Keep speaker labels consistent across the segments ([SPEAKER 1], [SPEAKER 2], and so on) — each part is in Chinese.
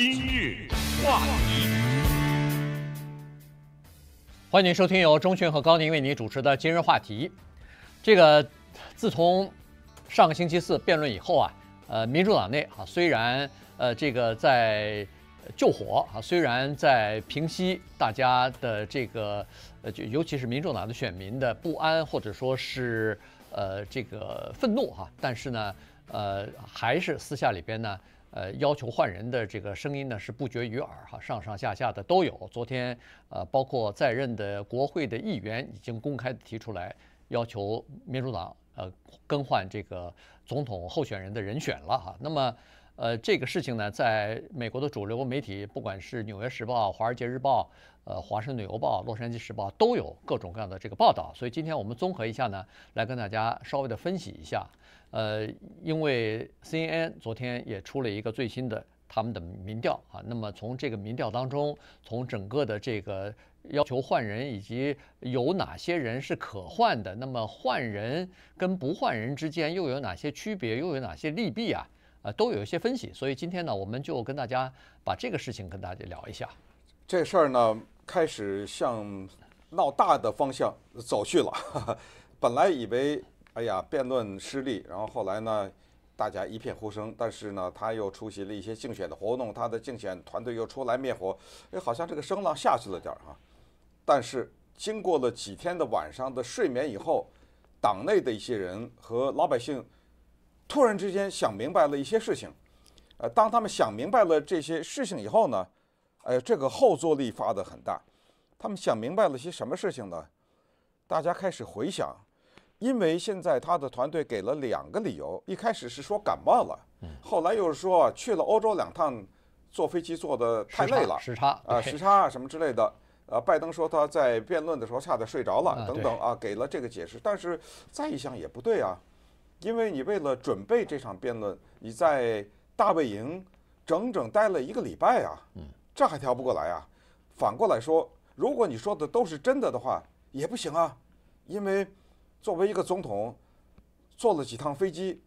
[SPEAKER 1] 今日话题，
[SPEAKER 2] 欢迎收听由钟迅和高宁为您主持的今日话题。这个自从上个星期四辩论以后啊，呃，民主党内啊，虽然呃，这个在救火啊，虽然在平息大家的这个呃，就尤其是民主党的选民的不安或者说是呃这个愤怒哈，但是呢，呃，还是私下里边呢。呃，要求换人的这个声音呢是不绝于耳哈，上上下下的都有。昨天，呃，包括在任的国会的议员已经公开的提出来，要求民主党呃更换这个总统候选人的人选了哈。那么，呃，这个事情呢，在美国的主流媒体，不管是《纽约时报》、《华尔街日报》、呃，《华盛顿邮报》、《洛杉矶时报》，都有各种各样的这个报道。所以，今天我们综合一下呢，来跟大家稍微的分析一下。呃，因为 CNN 昨天也出了一个最新的他们的民调啊，那么从这个民调当中，从整个的这个要求换人以及有哪些人是可换的，那么换人跟不换人之间又有哪些区别，又有哪些利弊啊？啊，都有一些分析。所以今天呢，我们就跟大家把这个事情跟大家聊一下。
[SPEAKER 1] 这事儿呢，开始向闹大的方向走去了，本来以为。哎呀，辩论失利，然后后来呢，大家一片呼声，但是呢，他又出席了一些竞选的活动，他的竞选团队又出来灭火，哎，好像这个声浪下去了点儿啊。但是经过了几天的晚上的睡眠以后，党内的一些人和老百姓突然之间想明白了一些事情。呃，当他们想明白了这些事情以后呢，哎，这个后坐力发得很大。他们想明白了些什么事情呢？大家开始回想。因为现在他的团队给了两个理由，一开始是说感冒了，嗯，后来又是说去了欧洲两趟，坐飞机坐的太累了，时
[SPEAKER 2] 差啊，时
[SPEAKER 1] 差啊、什么之类的，呃，拜登说他在辩论的时候差点睡着了，等等啊，给了这个解释。但是再一想也不对啊，因为你为了准备这场辩论，你在大本营整整待了一个礼拜啊，这还调不过来啊。反过来说，如果你说的都是真的的话，也不行啊，因为。作为一个总统，坐了几趟飞机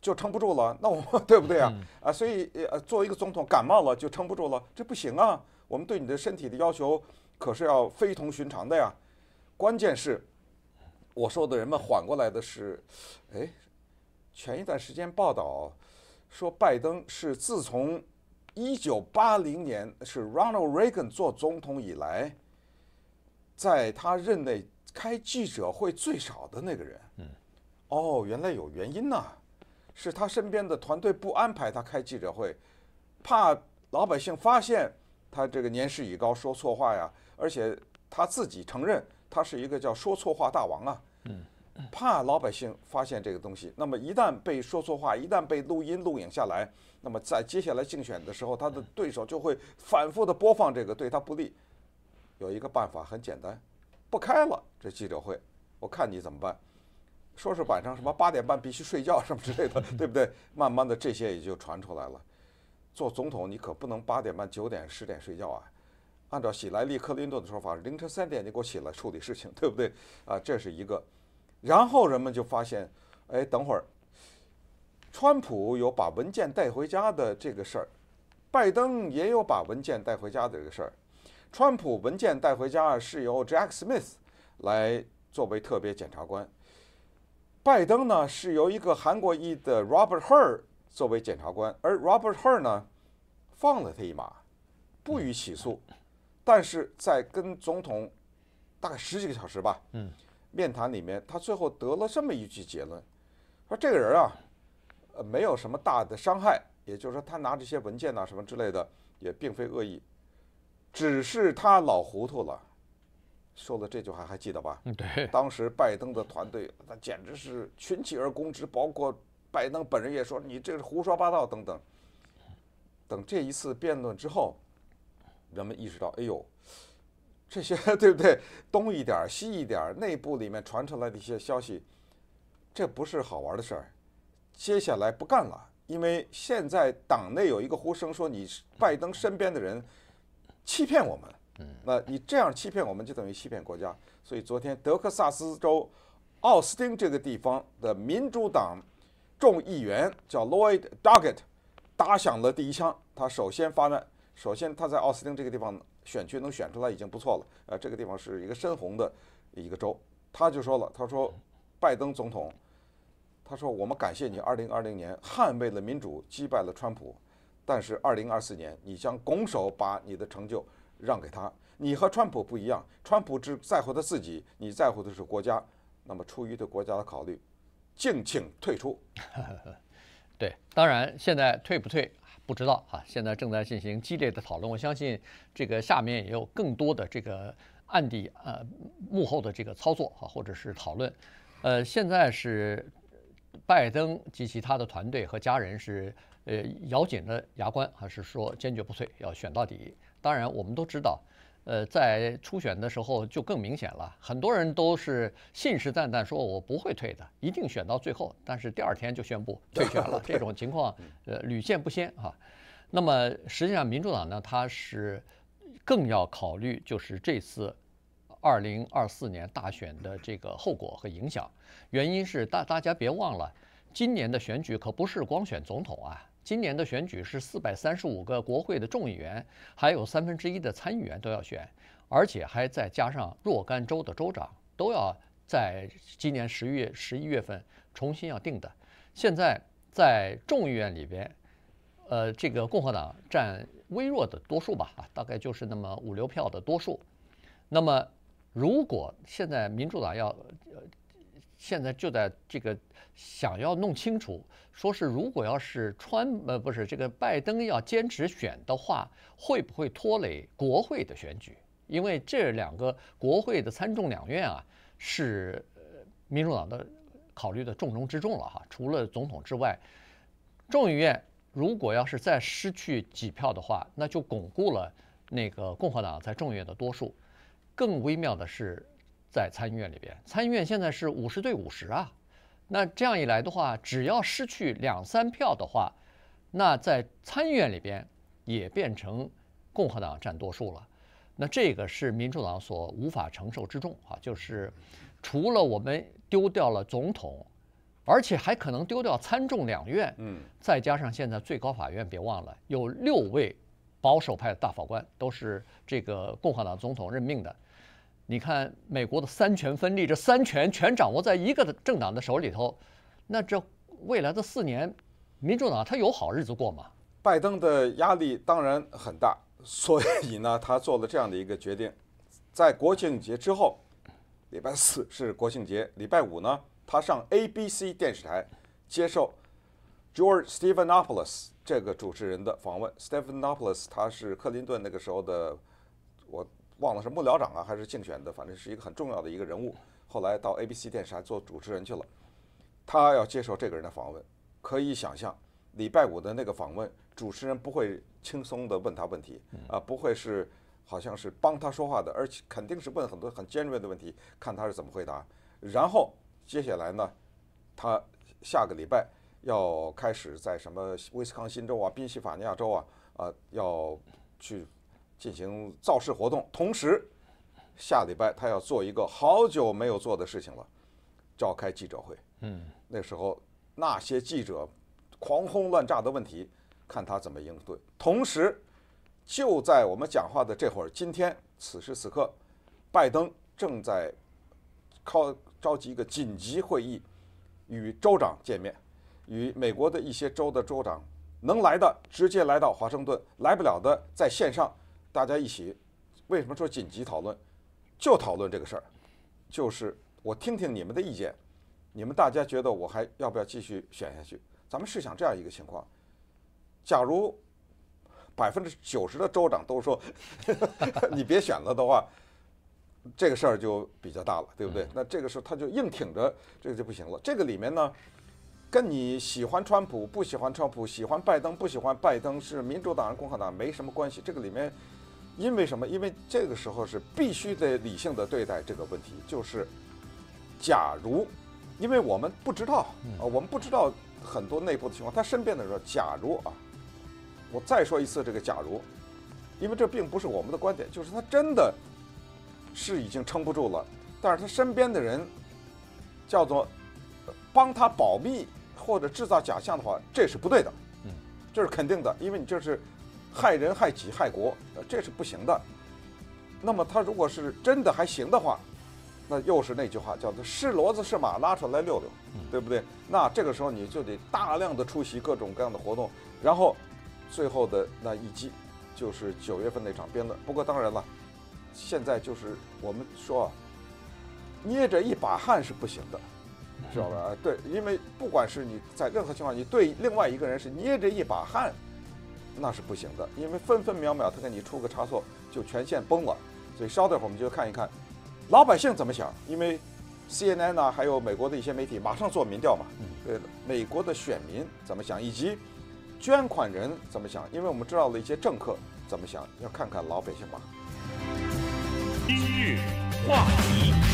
[SPEAKER 1] 就撑不住了，那我们 对不对啊？啊，所以呃，作为一个总统感冒了就撑不住了，这不行啊！我们对你的身体的要求可是要非同寻常的呀。关键是我说的人们缓过来的是，哎，前一段时间报道说拜登是自从一九八零年是 Ronald Reagan 做总统以来，在他任内。开记者会最少的那个人，嗯，哦，原来有原因呐，是他身边的团队不安排他开记者会，怕老百姓发现他这个年事已高说错话呀。而且他自己承认他是一个叫说错话大王啊，嗯，怕老百姓发现这个东西，那么一旦被说错话，一旦被录音录影下来，那么在接下来竞选的时候，他的对手就会反复的播放这个，对他不利。有一个办法很简单。不开了，这记者会，我看你怎么办？说是晚上什么八点半必须睡觉什么之类的，对不对？慢慢的这些也就传出来了。做总统你可不能八点半、九点、十点睡觉啊！按照喜来利克林顿的说法，凌晨三点你给我起来处理事情，对不对？啊，这是一个。然后人们就发现，哎，等会儿，川普有把文件带回家的这个事儿，拜登也有把文件带回家的这个事儿。川普文件带回家是由 Jack Smith 来作为特别检察官，拜登呢是由一个韩国裔的 Robert Her 作为检察官，而 Robert Her 呢放了他一马，不予起诉。但是在跟总统大概十几个小时吧，嗯，面谈里面，他最后得了这么一句结论：说这个人啊，呃，没有什么大的伤害，也就是说，他拿这些文件呐什么之类的也并非恶意。只是他老糊涂了，说了这句话还记得吧？对，当时拜登的团队那简直是群起而攻之，包括拜登本人也说你这是胡说八道等等。等这一次辩论之后，人们意识到，哎呦，这些对不对？东一点西一点，内部里面传出来的一些消息，这不是好玩的事儿。接下来不干了，因为现在党内有一个呼声说，你拜登身边的人。欺骗我们，那你这样欺骗我们就等于欺骗国家。所以昨天德克萨斯州奥斯汀这个地方的民主党众议员叫 Lloyd Doggett 打响了第一枪。他首先发难，首先他在奥斯汀这个地方选区能选出来已经不错了。呃，这个地方是一个深红的一个州，他就说了，他说拜登总统，他说我们感谢你，二零二零年捍卫了民主，击败了川普。但是，二零二四年，你将拱手把你的成就让给他。你和川普不一样，川普只在乎他自己，你在乎的是国家。那么，出于对国家的考虑，敬请退出。
[SPEAKER 2] 对，当然现在退不退不知道啊，现在正在进行激烈的讨论。我相信这个下面也有更多的这个暗底呃幕后的这个操作啊，或者是讨论。呃，现在是。拜登及其他的团队和家人是，呃，咬紧了牙关，还是说坚决不退，要选到底？当然，我们都知道，呃，在初选的时候就更明显了，很多人都是信誓旦旦说“我不会退的，一定选到最后”，但是第二天就宣布退选了，这种情况 呃屡见不鲜哈。那么实际上，民主党呢，他是更要考虑就是这次。二零二四年大选的这个后果和影响，原因是大大家别忘了，今年的选举可不是光选总统啊，今年的选举是四百三十五个国会的众议员，还有三分之一的参议员都要选，而且还再加上若干州的州长都要在今年十月十一月份重新要定的。现在在众议院里边，呃，这个共和党占微弱的多数吧，啊，大概就是那么五六票的多数，那么。如果现在民主党要，呃，现在就在这个想要弄清楚，说是如果要是川，呃不是这个拜登要坚持选的话，会不会拖累国会的选举？因为这两个国会的参众两院啊，是民主党的考虑的重中之重了哈。除了总统之外，众议院如果要是再失去几票的话，那就巩固了那个共和党在众议院的多数。更微妙的是，在参议院里边，参议院现在是五十对五十啊。那这样一来的话，只要失去两三票的话，那在参议院里边也变成共和党占多数了。那这个是民主党所无法承受之重啊！就是除了我们丢掉了总统，而且还可能丢掉参众两院。嗯，再加上现在最高法院，别忘了有六位保守派大法官都是这个共和党总统任命的。你看，美国的三权分立，这三权全掌握在一个政党的手里头，那这未来的四年，民主党他有好日子过吗？
[SPEAKER 1] 拜登的压力当然很大，所以呢，他做了这样的一个决定，在国庆节之后，礼拜四是国庆节，礼拜五呢，他上 ABC 电视台接受 George Stephanopoulos 这个主持人的访问。Stephanopoulos 他是克林顿那个时候的我。忘了是幕僚长啊，还是竞选的，反正是一个很重要的一个人物。后来到 ABC 电视台做主持人去了。他要接受这个人的访问，可以想象，礼拜五的那个访问，主持人不会轻松的问他问题，啊，不会是好像是帮他说话的，而且肯定是问很多很尖锐的问题，看他是怎么回答。然后接下来呢，他下个礼拜要开始在什么威斯康辛州啊、宾夕法尼亚州啊，啊，要去。进行造势活动，同时下礼拜他要做一个好久没有做的事情了，召开记者会。嗯，那时候那些记者狂轰乱炸的问题，看他怎么应对。同时，就在我们讲话的这会儿，今天此时此刻，拜登正在靠召集一个紧急会议，与州长见面，与美国的一些州的州长能来的直接来到华盛顿，来不了的在线上。大家一起，为什么说紧急讨论？就讨论这个事儿，就是我听听你们的意见，你们大家觉得我还要不要继续选下去？咱们试想这样一个情况：，假如百分之九十的州长都说 你别选了的话，这个事儿就比较大了，对不对？那这个时候他就硬挺着，这个就不行了。这个里面呢，跟你喜欢川普不喜欢川普，喜欢拜登不喜欢拜登，是民主党人共和党没什么关系。这个里面。因为什么？因为这个时候是必须得理性的对待这个问题。就是，假如，因为我们不知道，呃，我们不知道很多内部的情况。他身边的人，假如啊，我再说一次这个假如，因为这并不是我们的观点，就是他真的是已经撑不住了，但是他身边的人叫做帮他保密或者制造假象的话，这是不对的，嗯，这是肯定的，因为你这是。害人害己害国，呃，这是不行的。那么他如果是真的还行的话，那又是那句话，叫做“是骡子是马拉出来遛遛”，对不对？那这个时候你就得大量的出席各种各样的活动，然后最后的那一击，就是九月份那场辩论。不过当然了，现在就是我们说，啊、捏着一把汗是不行的，知道吧？对，因为不管是你在任何情况，你对另外一个人是捏着一把汗。那是不行的，因为分分秒秒他给你出个差错，就全线崩了。所以稍待会儿我们就看一看老百姓怎么想，因为 CNN 呢还有美国的一些媒体马上做民调嘛，呃，美国的选民怎么想，以及捐款人怎么想，因为我们知道了一
[SPEAKER 2] 些政客怎么想，要看看老百姓吧。
[SPEAKER 1] 今日话题。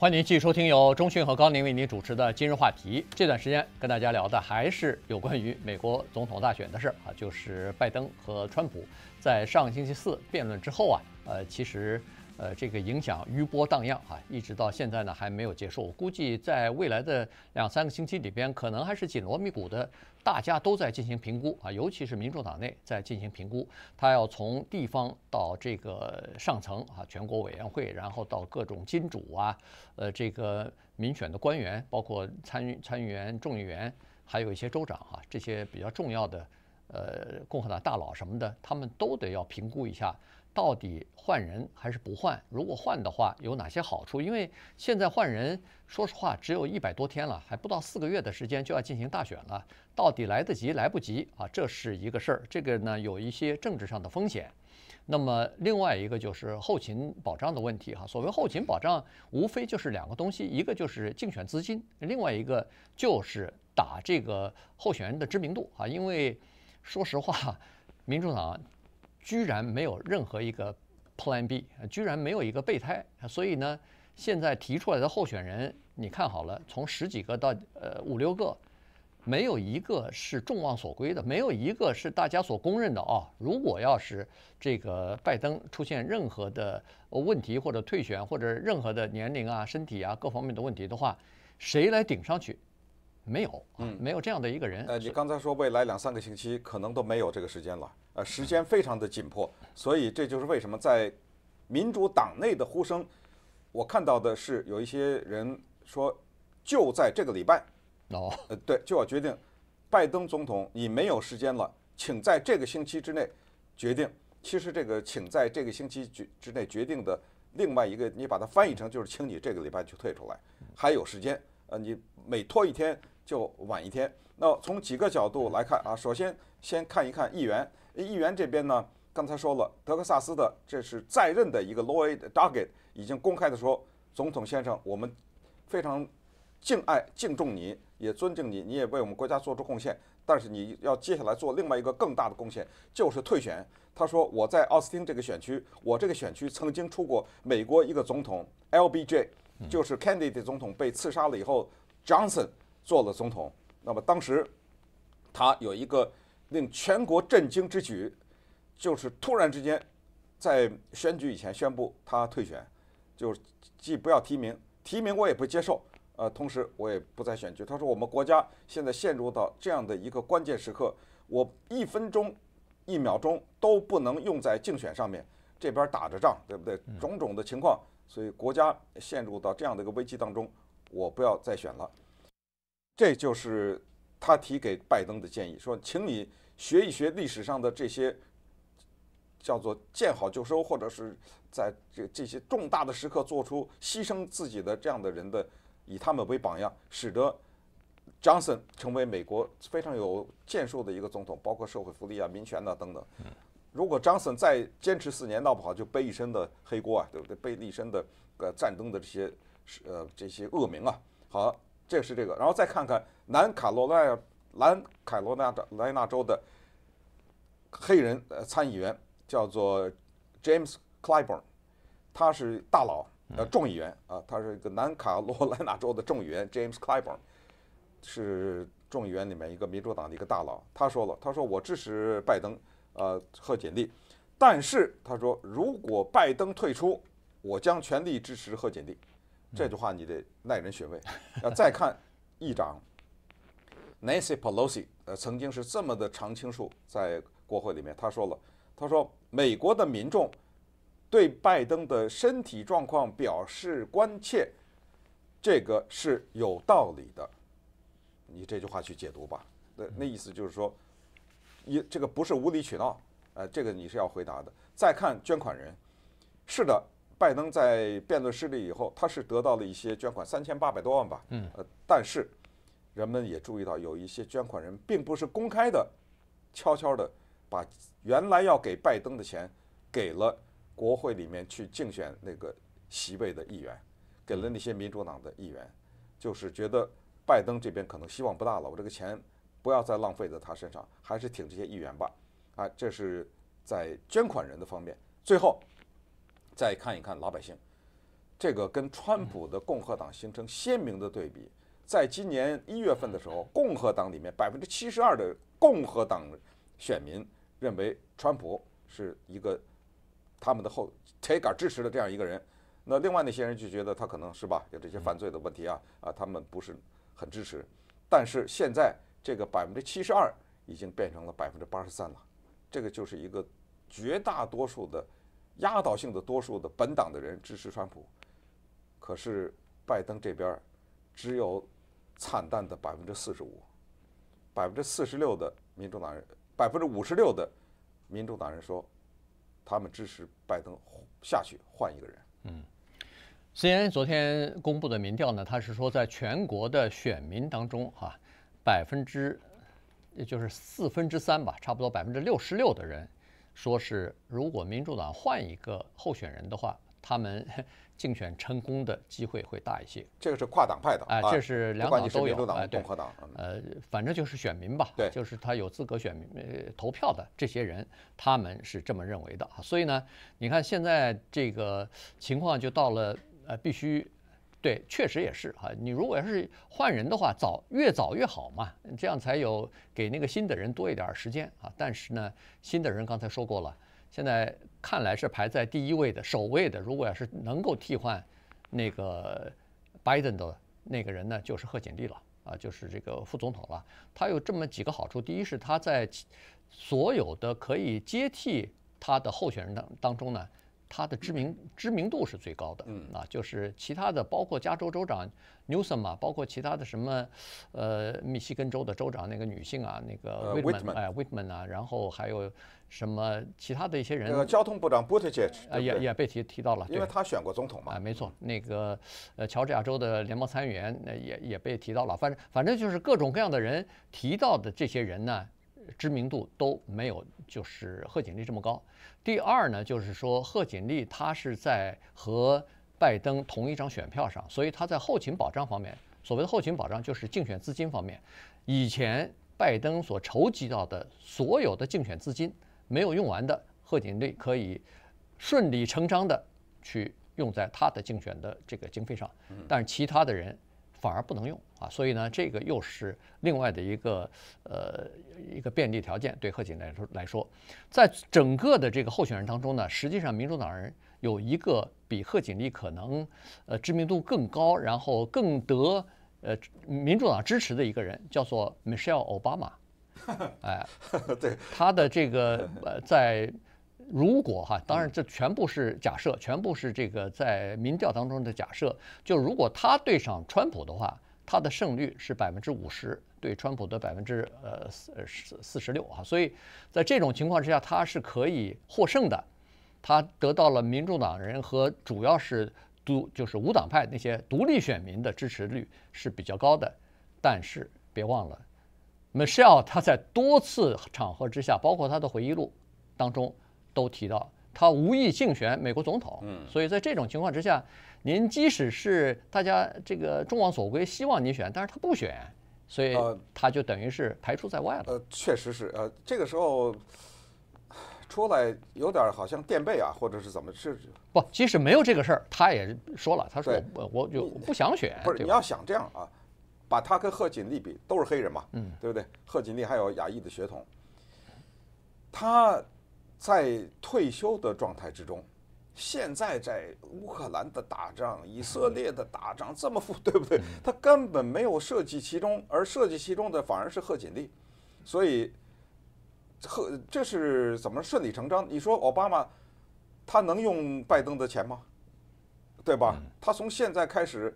[SPEAKER 2] 欢迎继续收听由中讯和高宁为您主持的《今日话题》。这段时间跟大家聊的还是有关于美国总统大选的事儿啊，就是拜登和川普在上星期四辩论之后啊，呃，其实。呃，这个影响余波荡漾啊，一直到现在呢还没有结束。估计在未来的两三个星期里边，可能还是紧锣密鼓的，大家都在进行评估啊，尤其是民主党内在进行评估。他要从地方到这个上层啊，全国委员会，然后到各种金主啊，呃，这个民选的官员，包括参参议员、众议员，还有一些州长哈，这些比较重要的，呃，共和党大佬什么的，他们都得要评估一下。到底换人还是不换？如果换的话，有哪些好处？因为现在换人，说实话，只有一百多天了，还不到四个月的时间就要进行大选了，到底来得及来不及啊？这是一个事儿。这个呢，有一些政治上的风险。那么另外一个就是后勤保障的问题哈。所谓后勤保障，无非就是两个东西，一个就是竞选资金，另外一个就是打这个候选人的知名度啊。因为说实话，民主党。居然没有任何一个 Plan B，居然没有一个备胎。所以呢，现在提出来的候选人，你看好了，从十几个到呃五六个，没有一个是众望所归的，没有一个是大家所公认的啊。如果要是这个拜登出现任何的问题或者退选或者任何的年龄啊、身体啊各方面的问题的话，谁来顶上去？没有，嗯，没有这样的一个人。呃，
[SPEAKER 1] 你刚才说未来两三个星期可能都没有这个时间了，呃，时间非常的紧迫，所以这就是为什么在民主党内的呼声，我看到的是有一些人说就在这个礼拜，哦，呃，对，就要决定拜登总统你没有时间了，请在这个星期之内决定。其实这个请在这个星期之之内决定的，另外一个你把它翻译成就是请你这个礼拜去退出来，还有时间，呃，你每拖一天。就晚一天。那从几个角度来看啊，首先先看一看议员。议员这边呢，刚才说了，德克萨斯的这是在任的一个 Lloyd Doggett 已经公开的说：“总统先生，我们非常敬爱、敬重你，也尊敬你，你也为我们国家做出贡献。但是你要接下来做另外一个更大的贡献，就是退选。”他说：“我在奥斯汀这个选区，我这个选区曾经出过美国一个总统 LBJ，就是 Kennedy 总统被刺杀了以后 Johnson。”做了总统，那么当时他有一个令全国震惊之举，就是突然之间在选举以前宣布他退选，就既不要提名，提名我也不接受，呃，同时我也不再选举。他说：“我们国家现在陷入到这样的一个关键时刻，我一分钟、一秒钟都不能用在竞选上面，这边打着仗，对不对？种种的情况，所以国家陷入到这样的一个危机当中，我不要再选了。”这就是他提给拜登的建议，说，请你学一学历史上的这些叫做“见好就收”或者是在这这些重大的时刻做出牺牲自己的这样的人的，以他们为榜样，使得 Johnson 成为美国非常有建树的一个总统，包括社会福利啊、民权呐等等。如果 Johnson 再坚持四年，闹不好就背一身的黑锅啊，对不对？背一身的呃战争的这些呃这些恶名啊，好。这是这个，然后再看看南卡罗来南卡罗来纳州的黑人呃参议员，叫做 James Clyburn，他是大佬呃众议员啊，他是一个南卡罗来纳州的众议员 James Clyburn，是众议员里面一个民主党的一个大佬。他说了，他说我支持拜登呃贺锦丽，但是他说如果拜登退出，我将全力支持贺锦丽。这句话你得耐人寻味。要再看议长 Nancy Pelosi，呃，曾经是这么的常青树，在国会里面，他说了，他说美国的民众对拜登的身体状况表示关切，这个是有道理的。你这句话去解读吧，那那意思就是说，一这个不是无理取闹，呃，这个你是要回答的。再看捐款人，是的。拜登在辩论失利以后，他是得到了一些捐款，三千八百多万吧。嗯，但是人们也注意到，有一些捐款人并不是公开的，悄悄的把原来要给拜登的钱给了国会里面去竞选那个席位的议员，给了那些民主党的议员，就是觉得拜登这边可能希望不大了，我这个钱不要再浪费在他身上，还是挺这些议员吧。啊，这是在捐款人的方面。最后。再看一看老百姓，这个跟川普的共和党形成鲜明的对比。在今年一月份的时候，共和党里面百分之七十二的共和党选民认为川普是一个他们的后腿杆支持的这样一个人，那另外那些人就觉得他可能是吧有这些犯罪的问题啊啊，他们不是很支持。但是现在这个百分之七十二已经变成了百分之八十三了，这个就是一个绝大多数的。压倒性的多数的本党的人支持川普，可是拜登这边只有惨淡的百分之四十五，百分之四十六的民主党人，百分之五十六的民主党人说他们支持拜登下去换一个
[SPEAKER 2] 人。嗯，CNN 昨天公布的民调呢，他是说在全国的选民当中，哈，百分之也就是四分之三吧，差不多百分之六十六的人。说是如果民主党换一个候选人的话，他们 竞选成功的机会会大一些。
[SPEAKER 1] 这个是跨党派的啊，这是两党都有啊，共和党
[SPEAKER 2] 呃，反正就是选民吧，对，就是他有资格选民投票的这些人，他们是这么认为的啊。所以呢，你看现在这个情况就到了，呃，必须。对，确实也是哈。你如果要是换人的话，早越早越好嘛，这样才有给那个新的人多一点时间啊。但是呢，新的人刚才说过了，现在看来是排在第一位的首位的。如果要是能够替换那个拜登的那个人呢，就是贺锦丽了啊，就是这个副总统了。他有这么几个好处：第一是他在所有的可以接替他的候选人当当中呢。他的知名知名度是最高的，啊，就是其他的，包括加州州长纽森嘛，包括其他的什么，呃，密西根州的州长那个女性啊，那个 Whitman，哎，w i t m a n 啊，然后还有什么其他的一些人，呃，
[SPEAKER 1] 交通部长布特杰也也被提
[SPEAKER 2] 提到了，因为他选过总统嘛，啊，没错，那个呃，乔治亚州的联邦参议员那也也被提到了，反正反正就是各种各样的人提到的这些人呢。知名度都没有，就是贺锦丽这么高。第二呢，就是说贺锦丽她是在和拜登同一张选票上，所以她在后勤保障方面，所谓的后勤保障就是竞选资金方面，以前拜登所筹集到的所有的竞选资金没有用完的，贺锦丽可以顺理成章的去用在他的竞选的这个经费上，但是其他的人。反而不能用啊，所以呢，这个又是另外的一个呃一个便利条件对贺锦来说来说，在整个的这个候选人当中呢，实际上民主党人有一个比贺锦丽可能呃知名度更高，然后更得呃民主党支持的一个人，叫做 Michelle Obama，哎，对他的这个呃在。如果哈，当然这全部是假设，全部是这个在民调当中的假设。就如果他对上川普的话，他的胜率是百分之五十，对川普的百分之呃四四十六啊。所以在这种情况之下，他是可以获胜的。他得到了民主党人和主要是独就是无党派那些独立选民的支持率是比较高的。但是别忘了，Michelle 他在多次场合之下，包括他的回忆录当中。都提到他无意竞选美国总统，嗯，所以在这种情况之下，您即使是大家这个众望所归，希望你选，但是他不选，所以他就等于是排除在外了。呃，确实是，呃，
[SPEAKER 1] 这个时候出来有点好像垫背啊，或者是怎么是？
[SPEAKER 2] 不，即使没有这个事儿，他也说了，他说我我就不想选。不是你要想
[SPEAKER 1] 这样啊，把他跟贺锦丽比，都是黑人嘛，嗯，对不对？贺锦丽还有亚裔的血统，他。在退休的状态之中，现在在乌克兰的打仗、以色列的打仗这么富，对不对？他根本没有涉及其中，而涉及其中的反而是贺锦丽，所以贺这是怎么顺理成章？你说奥巴马他能用拜登的钱吗？对吧？他从现在开始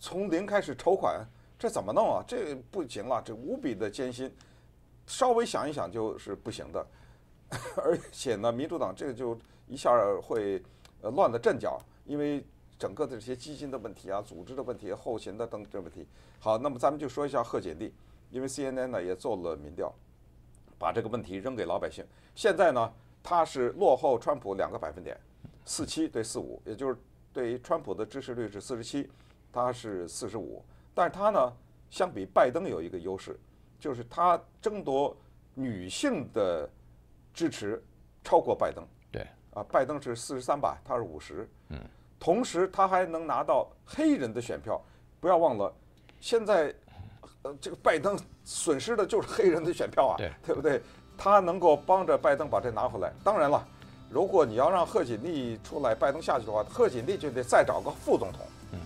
[SPEAKER 1] 从零开始筹款，这怎么弄啊？这不行了，这无比的艰辛，稍微想一想就是不行的。而且呢，民主党这个就一下会呃乱了阵脚，因为整个的这些基金的问题啊、组织的问题、后勤的等这问题。好，那么咱们就说一下贺锦丽，因为 CNN 呢也做了民调，把这个问题扔给老百姓。现在呢，他是落后川普两个百分点，四七对四五，也就是对于川普的支持率是四十七，他是四十五。但是他呢，相比拜登有一个优势，就是他争夺女性的。支持超过拜登，对，啊，拜登是四十三吧，他是五十，嗯，同时他还能拿到黑人的选票，不要忘了，现在，呃，这个拜登损失的就是黑人的选票啊，对对不对？他能够帮着拜登把这拿回来。当然了，如果你要让贺锦丽出来，拜登下去的话，贺锦丽就得再找个副总统，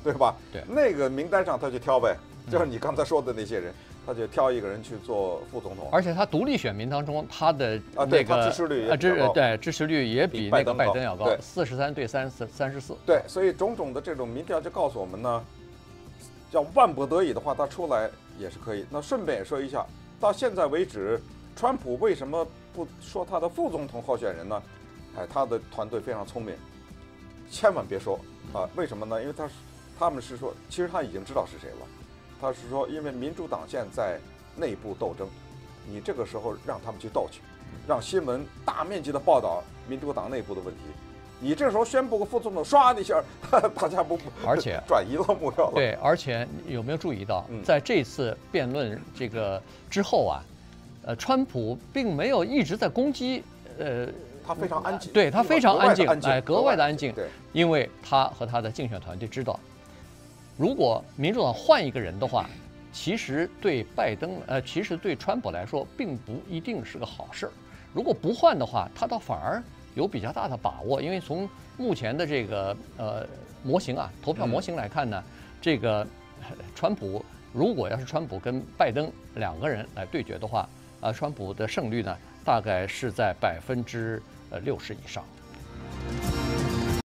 [SPEAKER 1] 对吧？对，那个名单上他去挑呗，就是你刚才说的那些人。他就挑一个人去做副总统，而
[SPEAKER 2] 且他独立选民当中，他的那个支持率也支持对支持率也比那个拜登要高，四十三对三十三，三十四。
[SPEAKER 1] 对，所以种种的这种民调就告诉我们呢，叫万不得已的话，他出来也是可以。那顺便也说一下，到现在为止，川普为什么不说他的副总统候选人呢？哎，他的团队非常聪明，千万别说啊，为什么呢？因为他是他们是说，其实他已经知道是谁了。他是说，因为民主党现在内部斗争，你这个时候让他们去斗去，让新闻大面积的报道民主党内部的问题，你这时候宣布个副总统，唰的一下，大家不而且 转移了目标了。对，
[SPEAKER 2] 而且有没有注意到，在这次辩论这个之后啊，呃，川普并没有一直在攻击，呃，他非常安静，对他非常安静，哎，格外的安静，对，因为他和他的竞选团队知道。如果民主党换一个人的话，其实对拜登呃，其实对川普来说并不一定是个好事儿。如果不换的话，他倒反而有比较大的把握，因为从目前的这个呃模型啊，投票模型来看呢，这个川普如果要是川普跟拜登两个人来对决的话，啊，川普的胜率呢大概是在百分之呃六十以上。